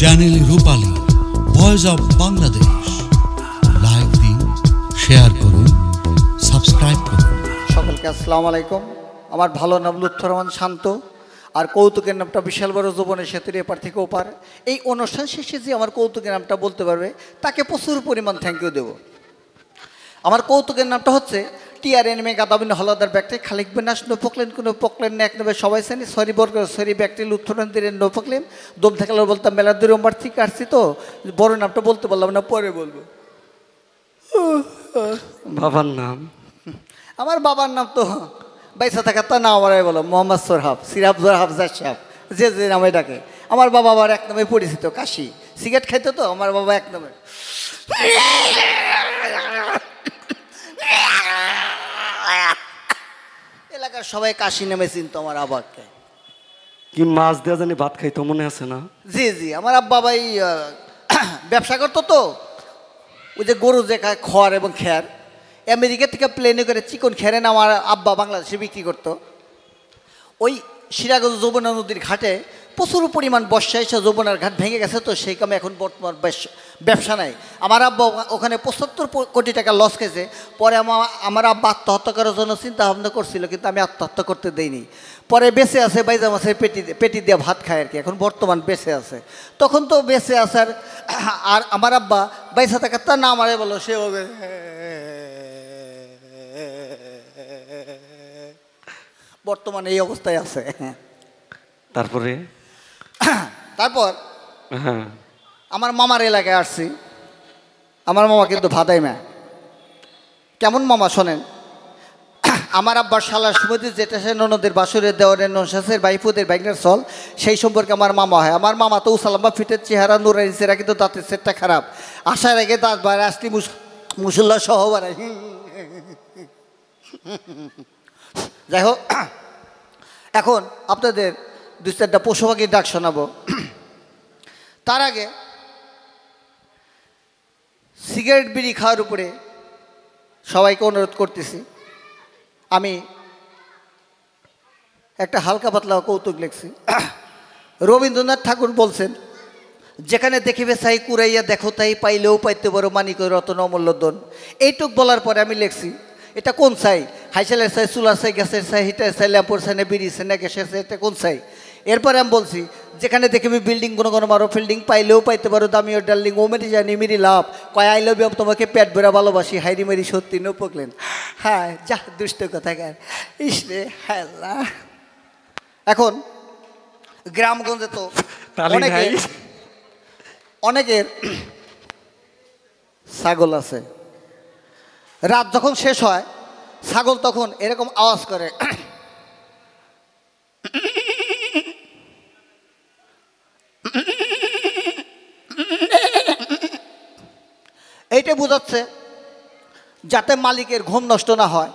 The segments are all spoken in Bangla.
Channel Rupali voice of Bangladesh like দিন শেয়ার করুন সাবস্ক্রাইব করুন সকলকে আসসালামু আলাইকুম আমার ভালো নাম লুৎফর রহমান শান্ত আর কৌতুকের নামটা বিশাল বড় যৌবনের সেতুর এপার থেকে ওপার এই অনুষ্ঠান শেষে যে আমার কৌতুকের নামটা বলতে পারবে তাকে প্রচুর পরিমাণ থ্যাংক ইউ দেব আমার কৌতুকের নামটা হচ্ছে টিআরএন মে গাদাবিন হলাদার ব্যক্তি খালিক বিনাশ পকলেন কোনো পকলেন না এক নবে সবাই শ্রেণী সরি বর্গ সরি ব্যক্তি লুথরন দিলেন পকলেন দম থাকলে বলতাম মেলা দূরে আমার থেকে আসছি তো বড় নামটা বলতে পারলাম না পরে বলবো বাবার নাম আমার বাবার নাম তো বাইসা থাকার তা না আমারাই বলো মোহাম্মদ সোরহাব সিরাব জোরহাব জার সাহাব যে যে নামে ডাকে আমার বাবা আবার এক নামে পরিচিত কাশি সিগারেট খাইতো তো আমার বাবা এক নামে এলাকার সবাই কাশি নামে চিনত আমার আব্বাকে কি মাছ দেওয়া জানি ভাত খাইতো মনে আছে না জি জি আমার আব্বা ভাই ব্যবসা করতো তো ওই যে গরু যে খড় এবং খ্যার আমেরিকা থেকে প্লেনে করে চিকন খেরেন আমার আব্বা বাংলাদেশে বিক্রি করতো ওই সিরাগজ যমুনা নদীর ঘাটে প্রচুর পরিমাণ বর্ষা এসে যৌবনের ঘাট ভেঙে গেছে তো সেই কামে এখন বর্তমান ব্যবসা নাই আমার আব্বা ওখানে পঁচাত্তর কোটি টাকা লস খেয়েছে পরে আমার আব্বা আত্মহত্যা করার জন্য চিন্তা ভাবনা করছিল কিন্তু আমি আত্মহত্যা করতে দেইনি পরে বেঁচে আছে বাইজা মাছের পেটি পেটি দিয়ে ভাত খায় আর কি এখন বর্তমান বেঁচে আছে তখন তো বেঁচে আসার আর আমার আব্বা বাইসা থাকার তার না আমারে বলো সে হবে বর্তমানে এই অবস্থায় আছে তারপরে তারপর হ্যাঁ আমার মামার এলাকায় আসছি আমার মামা কিন্তু ভাদাই মা কেমন মামা শোনেন আমার আব্বার শালা সুমতি যেটা সে ননদের বাসুরের দেওয়ারের নশাসের বাইফুদের ব্যাগনের সল সেই সম্পর্কে আমার মামা হয় আমার মামা তো উসালাম্বা ফিটের চেহারা নুরাই সেরা কিন্তু দাঁতের সেটটা খারাপ আসার আগে দাঁত বাইরে আসলি মুসল্লা সহ বাড়ায় যাই হোক এখন আপনাদের দু চারটা পশু পাখির ডাক শোনাবো তার আগে সিগারেট বিড়ি খাওয়ার উপরে সবাইকে অনুরোধ করতেছি আমি একটা হালকা পাতলা কৌতুক লিখছি রবীন্দ্রনাথ ঠাকুর বলছেন যেখানে দেখিবে সাই কুরাইয়া দেখো তাই পাইলেও পাইতে পারো মানিক রতন অমূল্য দন এইটুক বলার পরে আমি লিখছি এটা কোন সাই হাইসেলের সাই চুলার সাই গ্যাসের সাই হিটার সাই ল্যাম্পর সাই না বিড়ি সাই না গ্যাসের সাই এটা কোন সাই এরপরে আমি বলছি যেখানে আমি বিল্ডিং কোনো কোনো মারো ফিল্ডিং পাইলেও পাইতে পারো দামি ও ডার্লিং ও মেরি জানি মেরি লাভ কয় আই বি তোমাকে পেট বেড়া ভালোবাসি হাইরি মেরি সত্যি পকলেন হ্যাঁ যা দুষ্ট কথা কথাকার ইসরে হ্যাঁ এখন গ্রামগঞ্জে তো অনেকে অনেকের ছাগল আছে রাত যখন শেষ হয় ছাগল তখন এরকম আওয়াজ করে কেটে বোঝাচ্ছে যাতে মালিকের ঘুম নষ্ট না হয়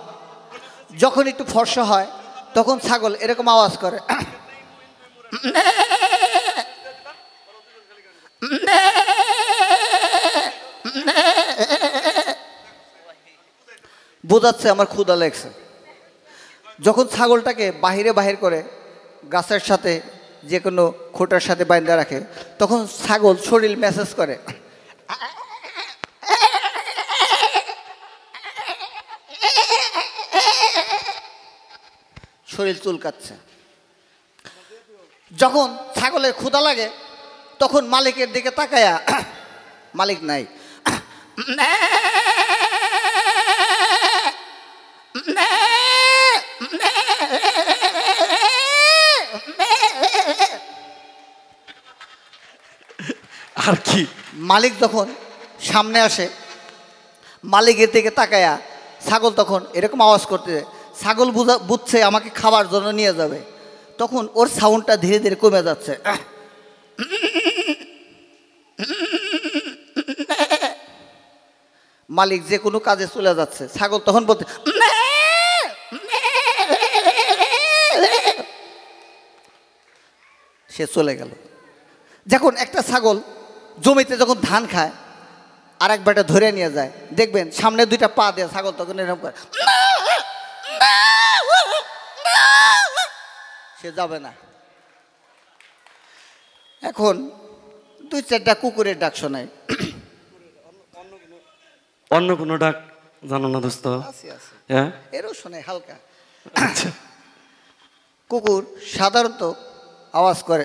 যখন একটু ফর্সা হয় তখন ছাগল এরকম আওয়াজ করে বোঝাচ্ছে আমার ক্ষুদা লেগছে যখন ছাগলটাকে বাহিরে বাহির করে গাছের সাথে যে কোনো খোটার সাথে বাইন্দা রাখে তখন ছাগল শরীর মেসেজ করে শরীর চুলকাচ্ছে যখন ছাগলের ক্ষুদা লাগে তখন মালিকের দিকে তাকায়া মালিক নাই আর কি মালিক যখন সামনে আসে মালিকের দিকে তাকায়া ছাগল তখন এরকম আওয়াজ করতে যায় ছাগল বুঝা বুঝছে আমাকে খাবার জন্য নিয়ে যাবে তখন ওর সাউন্ডটা ধীরে ধীরে কমে যাচ্ছে মালিক যে কোনো কাজে চলে যাচ্ছে ছাগল তখন বলতে সে চলে গেল যখন একটা ছাগল জমিতে যখন ধান খায় আর এক বেটা ধরে নিয়ে যায় দেখবেন সামনে দুইটা পা দেয় ছাগল তখন এরকম করে সে যাবে না এখন দুই চারটা কুকুরের ডাক শোনায় অন্য কোনো ডাক জানো না দোস্ত হ্যাঁ? এরও শোনে হালকা আচ্ছা। কুকুর সাধারণত আওয়াজ করে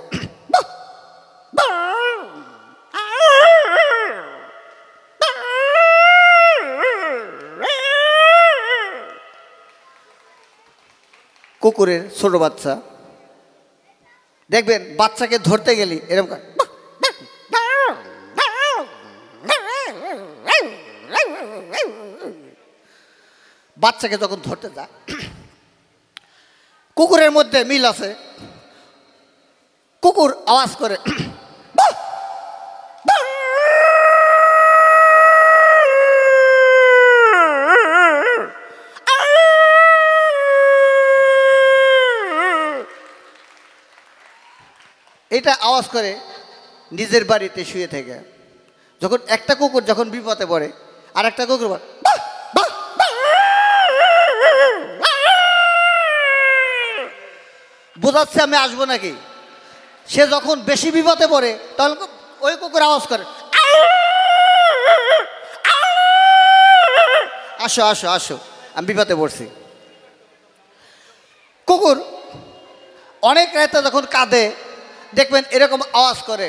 কুকুরের ছোট বাচ্চা দেখবেন বাচ্চাকে ধরতে গেলি এরকম বাচ্চাকে যখন ধরতে যায় কুকুরের মধ্যে মিল আছে কুকুর আওয়াজ করে এটা আওয়াজ করে নিজের বাড়িতে শুয়ে থেকে যখন একটা কুকুর যখন বিপদে পড়ে আর একটা কুকুর বোঝাচ্ছে আমি আসবো নাকি সে যখন বেশি বিপদে পড়ে তখন ওই কুকুর আওয়াজ করে আসো আসো আসো আমি বিপদে পড়ছি কুকুর অনেক রায় যখন কাঁদে দেখবেন এরকম আওয়াজ করে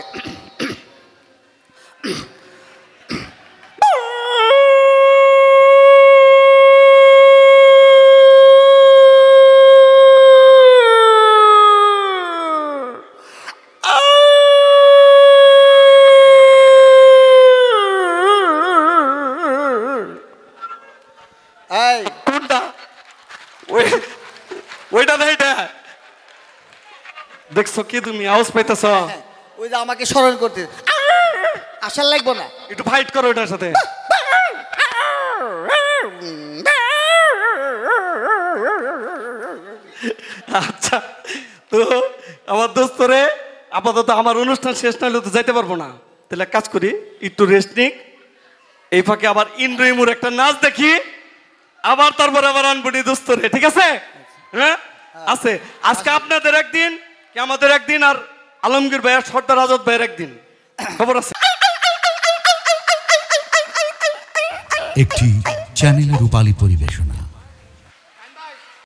দেখছো কি তুমি আওয়াজ পাইতেছ হ্যাঁ, হ্যাঁ, ওই যে আমাকে স্মরণ করতে আসার লাগবো না একটু ফাইট করো ওটার সাথে আচ্ছা তো আমার দোস্তরে আপাতত আমার অনুষ্ঠান শেষ না হলে তো যাইতে পারবো না তাহলে কাজ করি একটু রেস্ট নিক এই ফাঁকে আবার ইন্দ্রইমুর একটা নাচ দেখি আবার তারপর আবার আনবুটি দোস্তরে ঠিক আছে হ্যাঁ? হ্যাঁ আছে আজকে আপনাদের একদিন কি আমাদের একদিন আর আলমগীর ভাইয়ের সর্দার আজাদ ভাইয়ের একদিন খবর আছে একটি চ্যানেলের রূপালী পরিবেশনা